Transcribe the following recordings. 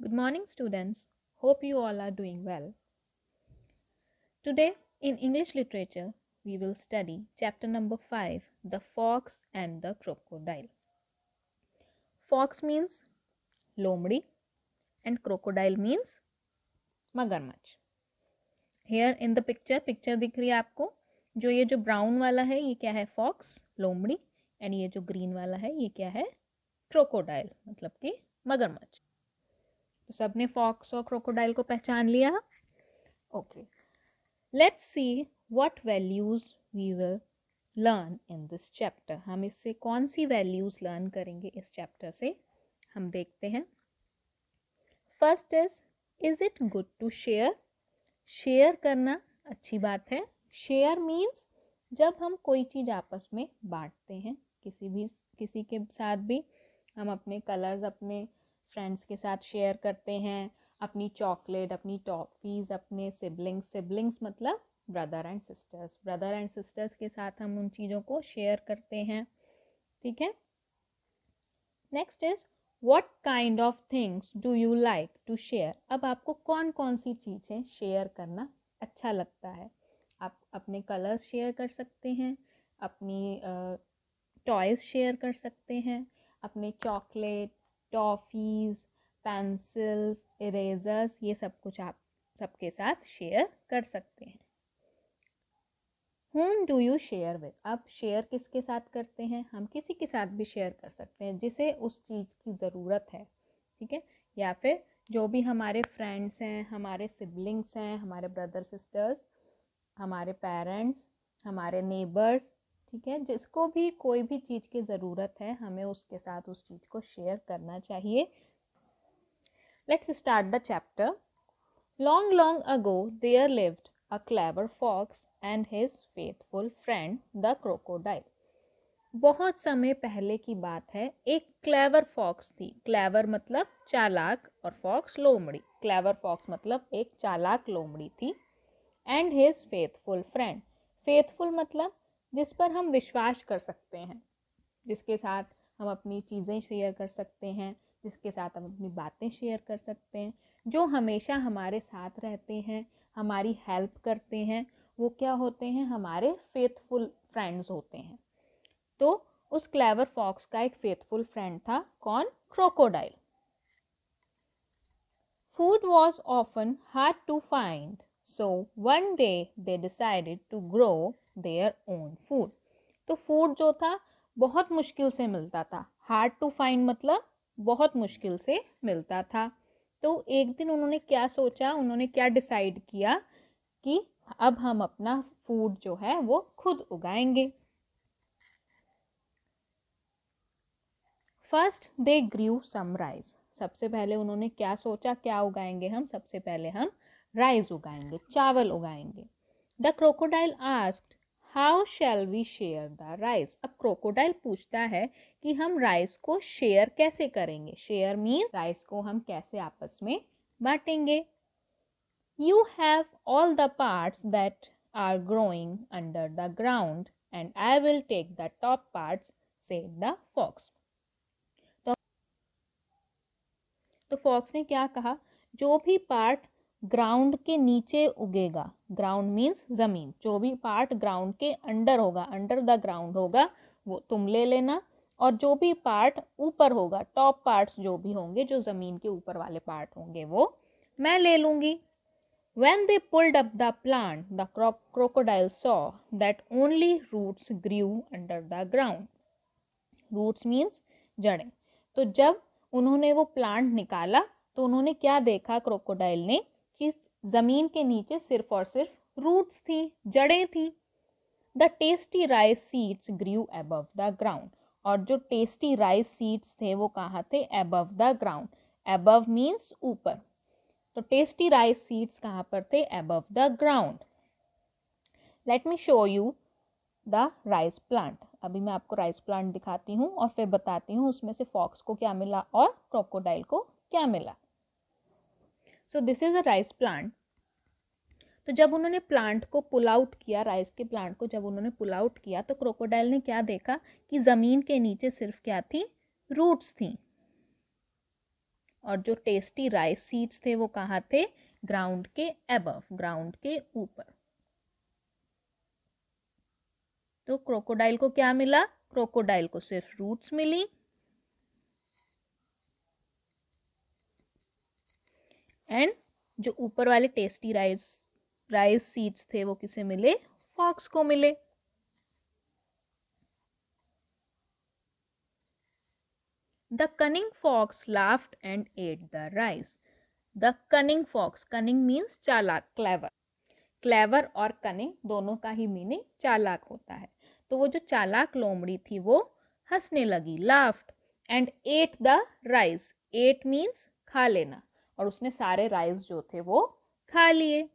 Good morning, students. Hope you all are doing well. Today, in English literature, we will study chapter number five The Fox and the Crocodile. Fox means lomri and crocodile means magarmach. Here in the picture, picture दिख रही है आपको जो ये जो brown वाला है ये क्या है फॉक्स लोमड़ी एंड ये जो ग्रीन वाला है ये क्या है क्रोकोडाइल मतलब कि मगरमच्छ सबने फॉक्स और क्रोकोडाइल को पहचान लिया okay let's see what values we will learn in this chapter हम इससे कौन सी वैल्यूज लर्न करेंगे इस चैप्टर से हम देखते हैं first is is it good to share share करना अच्छी बात है शेयर मीन्स जब हम कोई चीज़ आपस में बांटते हैं किसी भी किसी के साथ भी हम अपने कलर्स अपने फ्रेंड्स के साथ शेयर करते हैं अपनी चॉकलेट अपनी टॉफ़ीज़ अपने सिबलिंग्स सिबलिंग्स मतलब brother and sisters brother and sisters के साथ हम उन चीज़ों को शेयर करते हैं ठीक है next is what kind of things do you like to share अब आपको कौन कौन सी चीज़ें शेयर करना अच्छा लगता है आप अपने कलर्स शेयर कर सकते हैं अपनी टॉयज़ uh, शेयर कर सकते हैं अपने चॉकलेट टॉफ़ीज़ पेंसिल्स इरेज़र्स ये सब कुछ आप सबके साथ शेयर कर सकते हैं whom do you share with आप शेयर किसके साथ करते हैं हम किसी के साथ भी शेयर कर सकते हैं जिसे उस चीज़ की ज़रूरत है ठीक है या फिर जो भी हमारे फ्रेंड्स हैं हमारे सिबलिंग्स हैं हमारे ब्रदर सिस्टर्स हमारे पेरेंट्स हमारे नेबर्स ठीक है जिसको भी कोई भी चीज़ की ज़रूरत है हमें उसके साथ उस चीज़ को शेयर करना चाहिए let's start the chapter long long ago there lived a clever fox and his faithful friend the crocodile बहुत समय पहले की बात है एक क्लेवर फॉक्स थी क्लेवर मतलब चालाक और फॉक्स लोमड़ी क्लेवर फॉक्स मतलब एक चालाक लोमड़ी थी and his faithful friend faithful मतलब जिस पर हम विश्वास कर सकते हैं जिसके साथ हम अपनी चीज़ें शेयर कर सकते हैं जिसके साथ हम अपनी बातें शेयर कर सकते हैं जो हमेशा हमारे साथ रहते हैं हमारी हेल्प करते हैं वो क्या होते हैं हमारे फेथफुल फ्रेंड्स होते हैं तो उस क्लेवर फॉक्स का एक फेथफुल फ्रेंड था कौन crocodile food was often hard to find so one day they decided to grow their own food तो फूड जो था बहुत मुश्किल से मिलता था हार्ड टू फाइंड मतलब बहुत मुश्किल से मिलता था तो एक दिन उन्होंने क्या सोचा उन्होंने क्या डिसाइड किया कि अब हम अपना फूड जो है वो खुद उगाएंगे first they grew some rice सबसे पहले उन्होंने क्या सोचा क्या उगाएंगे हम सबसे पहले हम राइस उगाएंगे चावल उगाएंगे the crocodile asked how shall we share the rice अब क्रोकोडाइल पूछता है कि हम राइस को शेयर कैसे करेंगे शेयर मीन्स राइस को हम कैसे आपस में बांटेंगे you have all the parts that are growing under the ground and I will take the top parts said the fox तो फॉक्स तो ने क्या कहा जो भी पार्ट ग्राउंड के नीचे उगेगा ग्राउंड मीन्स ज़मीन जो भी पार्ट ग्राउंड के अंडर होगा अंडर द ग्राउंड होगा वो तुम ले लेना और जो भी पार्ट ऊपर होगा टॉप पार्ट्स जो भी होंगे जो ज़मीन के ऊपर वाले पार्ट होंगे वो मैं ले लूंगी when they pulled up the plant the crocodile saw that only roots grew under the ground roots means जड़ें तो जब उन्होंने वो प्लांट निकाला तो उन्होंने क्या देखा क्रोकोडाइल ने कि ज़मीन के नीचे सिर्फ और सिर्फ रूट्स थी जड़ें थी the tasty rice seeds grew above the ground और जो टेस्टी राइस सीड्स थे वो कहाँ थे above the ground above means ऊपर तो टेस्टी राइस सीड्स कहाँ पर थे above the ground let me show you the rice plant अभी मैं आपको राइस प्लांट दिखाती हूँ और फिर बताती हूँ उसमें से फॉक्स को क्या मिला और क्रोकोडाइल को क्या मिला so this is a rice plant तो जब उन्होंने प्लांट को पुल आउट किया राइस के प्लांट को जब उन्होंने पुल आउट किया तो क्रोकोडाइल ने क्या देखा कि ज़मीन के नीचे सिर्फ क्या थी रूट्स थी और जो टेस्टी राइस सीड्स थे वो कहाँ थे ग्राउंड के एबव ग्राउंड के ऊपर तो क्रोकोडाइल को क्या मिला क्रोकोडाइल को सिर्फ रूट्स मिली एंड जो ऊपर वाले टेस्टी राइस राइस सीड्स थे वो किसे मिले फॉक्स को मिले the cunning fox laughed and ate the rice the cunning fox cunning means चालाक क्लेवर क्लेवर और कनिंग दोनों का ही मीनिंग चालाक होता है तो वो जो चालाक लोमड़ी थी वो हंसने लगी laughed and ate the rice ate means खा लेना और उसने सारे राइस जो थे वो खा लिए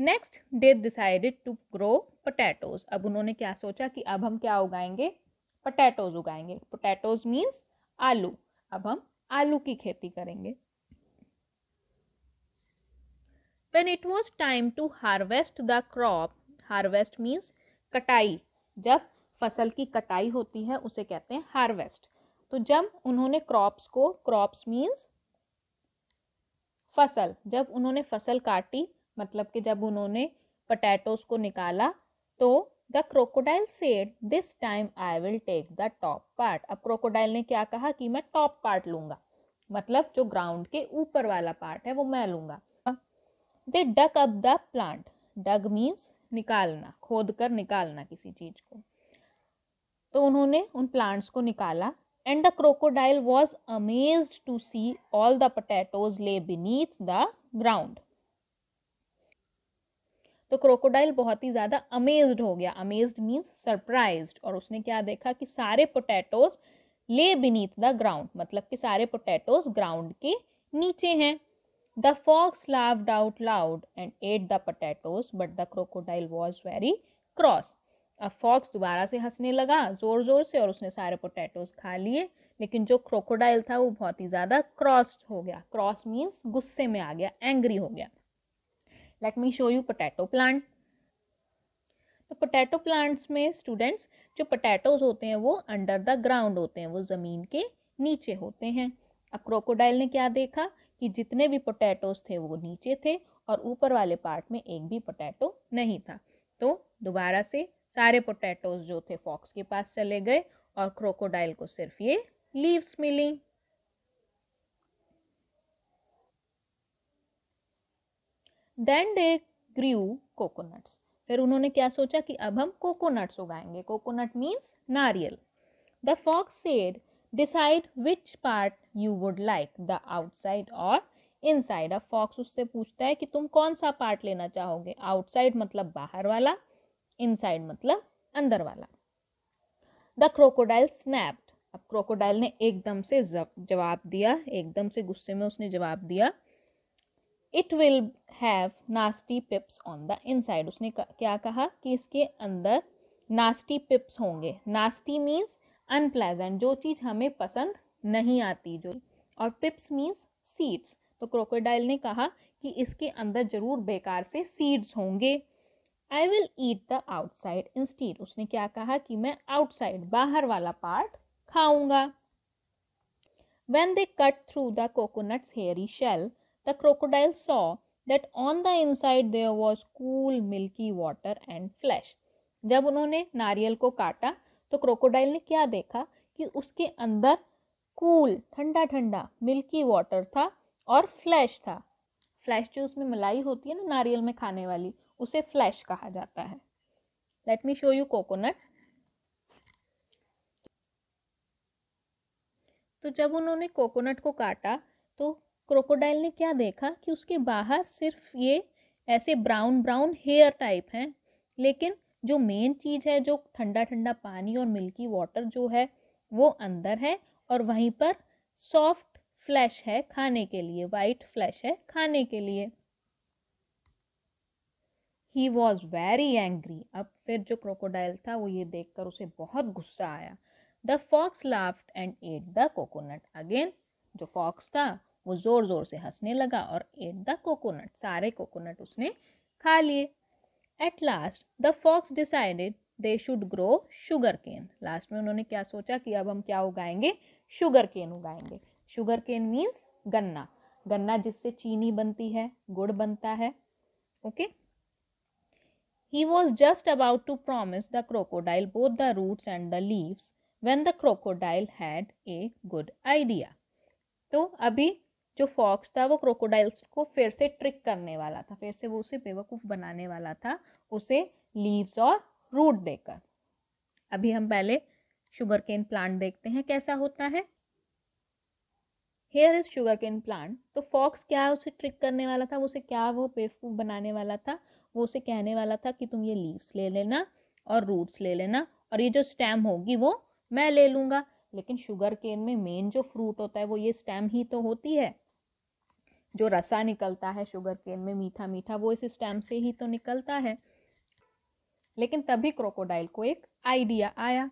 next they decided to grow potatoes अब उन्होंने क्या सोचा कि अब हम क्या उगाएंगे पोटैटोज उगाएंगे पोटैटोज मीन्स आलू अब हम आलू की खेती करेंगे when it was time to harvest the crop harvest means कटाई जब फसल की कटाई होती है उसे कहते हैं हार्वेस्ट तो जब उन्होंने क्रॉप्स को क्रॉप्स मीन्स फसल जब उन्होंने फसल काटी मतलब कि जब उन्होंने पटैटोस को निकाला तो the crocodile said this time I will take the top part अब क्रोकोडाइल ने क्या कहा कि मैं टॉप पार्ट लूंगा मतलब जो ग्राउंड के ऊपर वाला पार्ट है वो मैं लूंगा they dug up the plant dug means निकालना खोद कर निकालना किसी चीज को तो उन्होंने उन प्लांट्स को निकाला and the crocodile was amazed to see all the potatoes lay beneath the ground. तो क्रोकोडाइल बहुत ही ज़्यादा अमेज्ड हो गया अमेज्ड मीन्स सरप्राइज और उसने क्या देखा कि सारे पोटैटोज ले बीनीथ द ग्राउंड मतलब कि सारे पोटैटोज ग्राउंड के नीचे हैं the fox laughed out loud and ate the potatoes but the crocodile was very cross अब फॉक्स दोबारा से हंसने लगा ज़ोर ज़ोर से और उसने सारे पोटैटोज खा लिए लेकिन जो क्रोकोडाइल था वो बहुत ही ज़्यादा क्रॉस्ड हो गया क्रॉस मीन्स गुस्से में आ गया एंग्री हो गया let me show you potato plant तो पोटैटो प्लांट्स में स्टूडेंट्स जो पोटैटोज होते हैं वो अंडर द ग्राउंड होते हैं वो ज़मीन के नीचे होते हैं अब क्रोकोडाइल ने क्या देखा कि जितने भी पोटैटोज थे वो नीचे थे और ऊपर वाले पार्ट में एक भी पोटैटो नहीं था तो दोबारा से सारे पोटैटोज जो थे फॉक्स के पास चले गए और क्रोकोडाइल को सिर्फ ये लीव्स मिली देन डे ग्रीव कोकोनट्स फिर उन्होंने क्या सोचा कि अब हम कोकोनट्स उगाएंगे कोकोनट मीन्स नारियल the fox said decide which part you would like the outside और इनसाइड अब फॉक्स उससे पूछता है कि तुम कौन सा पार्ट लेना चाहोगे आउटसाइड मतलब बाहर वाला इनसाइड मतलब अंदर वाला द क्रोकोडाइल स्नैप्ड अब क्रोकोडाइल ने एकदम से जवाब दिया एकदम से गुस्से में उसने जवाब दिया it will have nasty pips on the inside उसने क्या कहा कि इसके अंदर नास्टी पिप्स होंगे नास्टी मीन्स अनप्लेजेंट जो चीज़ हमें पसंद नहीं आती जो और पिप्स मीन्स सीड्स तो क्रोकोडाइल ने कहा कि इसके अंदर ज़रूर बेकार से सीड्स होंगे I will eat the outside in instead उसने क्या कहा कि मैं आउटसाइड बाहर वाला पार्ट खाऊंगा when they cut through the coconut's hairy shell the crocodile saw that on the inside there was cool milky water and flesh जब उन्होंने नारियल को काटा तो क्रोकोडाइल ने क्या देखा कि उसके अंदर कूल ठंडा ठंडा मिल्की वाटर था और फ्लैश था फ्लैश जो उसमें मलाई होती है ना नारियल में खाने वाली उसे फ्लैश कहा जाता है let me show you coconut तो जब उन्होंने कोकोनट को काटा तो क्रोकोडाइल ने क्या देखा कि उसके बाहर सिर्फ ये ऐसे ब्राउन ब्राउन हेयर टाइप हैं लेकिन जो मेन चीज़ है जो ठंडा ठंडा पानी और मिल्की वाटर जो है वो अंदर है और वहीं पर सॉफ्ट फ्लैश है खाने के लिए वाइट फ्लैश है खाने के लिए ही वॉज वेरी एंग्री अब फिर जो क्रोकोडाइल था वो ये देखकर उसे बहुत गुस्सा आया the fox laughed and ate the coconut again जो फॉक्स था वो ज़ोर ज़ोर से हंसने लगा और एट द कोकोनट सारे कोकोनट उसने खा लिए at last the fox decided they should grow sugar cane लास्ट में उन्होंने क्या सोचा कि अब हम क्या उगाएंगे शुगर केन उगाएंगे शुगर केन मीन्स गन्ना गन्ना जिससे चीनी बनती है गुड़ बनता है okay he was just about to promise the crocodile both the roots and the leaves when the crocodile had a good idea तो अभी जो फॉक्स था वो क्रोकोडाइल्स को फिर से ट्रिक करने वाला था फिर से वो उसे बेवकूफ़ बनाने वाला था उसे लीव्स और रूट देकर अभी हम पहले शुगर केन प्लांट देखते हैं कैसा होता है here is sugar cane plant तो फॉक्स क्या उसे ट्रिक करने वाला था उसे क्या वो बेवकूफ़ बनाने वाला था वो उसे कहने वाला था कि तुम ये लीव्स ले लेना और रूट्स ले लेना और ये जो स्टेम होगी वो मैं ले लूँगा लेकिन शुगर केन में मेन जो फ्रूट होता है वो ये स्टेम ही तो होती है जो रसा निकलता है शुगर केन में मीठा मीठा वो इस स्टेम से ही तो निकलता है लेकिन तभी क्रोकोडाइल को एक आइडिया आया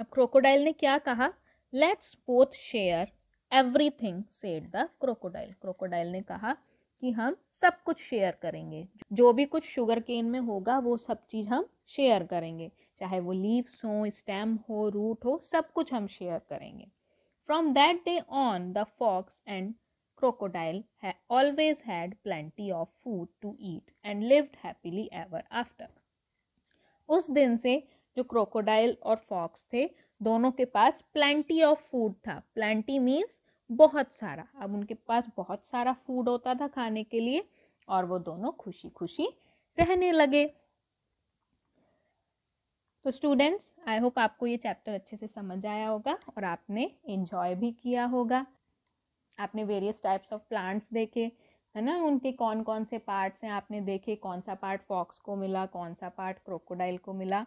अब क्रोकोडाइल ने क्या कहा let's both share everything said the crocodile crocodile ने कहा कि हम सब कुछ शेयर करेंगे जो भी कुछ शुगर केन में होगा वो सब चीज़ हम शेयर करेंगे चाहे वो लीव्स हो स्टेम हो रूट हो सब कुछ हम शेयर करेंगे from that day on the fox and crocodile है always had plenty of food to eat and lived happily ever after उस दिन से जो क्रोकोडाइल और फॉक्स थे दोनों के पास प्लेंटी ऑफ फूड था प्लेंटी मीन्स बहुत सारा अब उनके पास बहुत सारा फूड होता था खाने के लिए और वो दोनों खुशी खुशी रहने लगे तो स्टूडेंट्स आई होप आपको ये चैप्टर अच्छे से समझ आया होगा और आपने इन्जॉय भी किया होगा आपने वेरियस टाइप्स ऑफ प्लांट्स देखे है ना उनके कौन कौन से पार्ट्स हैं आपने देखे कौन सा पार्ट फॉक्स को मिला कौन सा पार्ट क्रोकोडाइल को मिला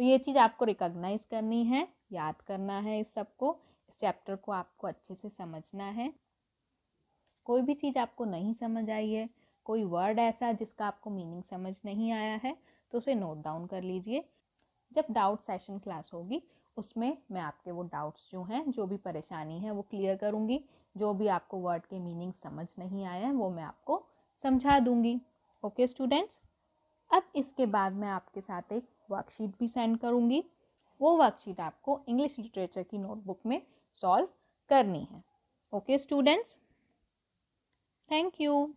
तो ये चीज़ आपको रिकॉग्नाइज करनी है याद करना है इस सबको इस चैप्टर को आपको अच्छे से समझना है कोई भी चीज़ आपको नहीं समझ आई है कोई वर्ड ऐसा जिसका आपको मीनिंग समझ नहीं आया है तो उसे नोट डाउन कर लीजिए जब डाउट सेशन क्लास होगी उसमें मैं आपके वो डाउट्स जो हैं जो भी परेशानी है वो क्लियर करूँगी जो भी आपको वर्ड के मीनिंग समझ नहीं आए हैं वो मैं आपको समझा दूँगी ओके स्टूडेंट्स अब इसके बाद मैं आपके साथ एक वर्कशीट भी सेंड करूँगी वो वर्कशीट आपको इंग्लिश लिटरेचर की नोटबुक में सॉल्व करनी है ओके स्टूडेंट्स थैंक यू